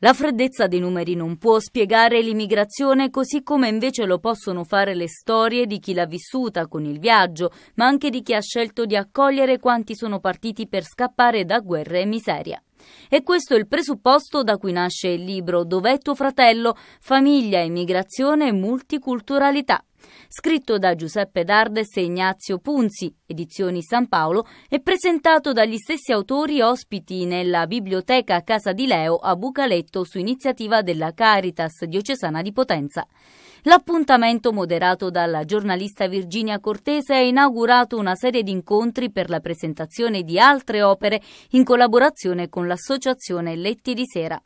La freddezza dei numeri non può spiegare l'immigrazione così come invece lo possono fare le storie di chi l'ha vissuta con il viaggio, ma anche di chi ha scelto di accogliere quanti sono partiti per scappare da guerre e miseria. E questo è il presupposto da cui nasce il libro Dov'è tuo fratello? Famiglia, immigrazione e multiculturalità scritto da Giuseppe Dardes e Ignazio Punzi, edizioni San Paolo, e presentato dagli stessi autori ospiti nella biblioteca Casa di Leo a Bucaletto su iniziativa della Caritas diocesana di Potenza. L'appuntamento, moderato dalla giornalista Virginia Cortese, ha inaugurato una serie di incontri per la presentazione di altre opere in collaborazione con l'associazione Letti di Sera.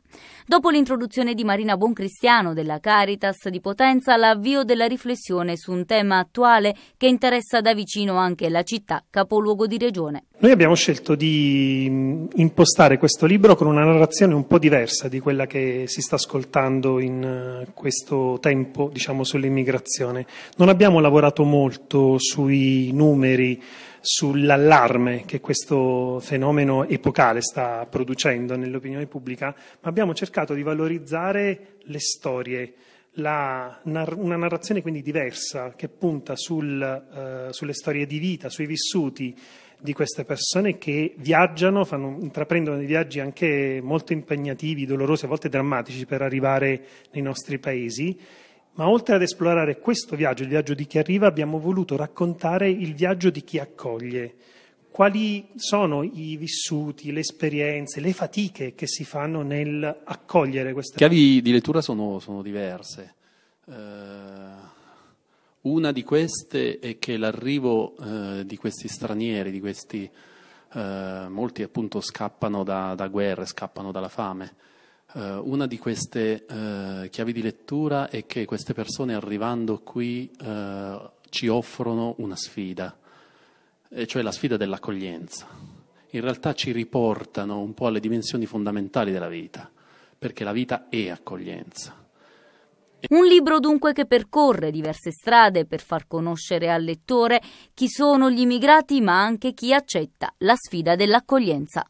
Dopo l'introduzione di Marina Boncristiano della Caritas di Potenza, l'avvio della riflessione su un tema attuale che interessa da vicino anche la città capoluogo di regione. Noi abbiamo scelto di mm, impostare questo libro con una narrazione un po' diversa di quella che si sta ascoltando in eh, questo tempo diciamo, sull'immigrazione. Non abbiamo lavorato molto sui numeri, sull'allarme che questo fenomeno epocale sta producendo nell'opinione pubblica, ma abbiamo cercato di valorizzare le storie, la, una narrazione quindi diversa che punta sul, uh, sulle storie di vita, sui vissuti di queste persone che viaggiano, fanno, intraprendono dei viaggi anche molto impegnativi, dolorosi, a volte drammatici per arrivare nei nostri paesi ma oltre ad esplorare questo viaggio, il viaggio di chi arriva, abbiamo voluto raccontare il viaggio di chi accoglie. Quali sono i vissuti, le esperienze, le fatiche che si fanno nel accogliere queste persone? Chiavi di lettura sono, sono diverse. Eh, una di queste è che l'arrivo eh, di questi stranieri, di questi, eh, molti appunto scappano da, da guerre, scappano dalla fame, eh, una di queste eh, chiavi di lettura è che queste persone arrivando qui eh, ci offrono una sfida, cioè la sfida dell'accoglienza. In realtà ci riportano un po' alle dimensioni fondamentali della vita, perché la vita è accoglienza. Un libro dunque che percorre diverse strade per far conoscere al lettore chi sono gli immigrati ma anche chi accetta la sfida dell'accoglienza.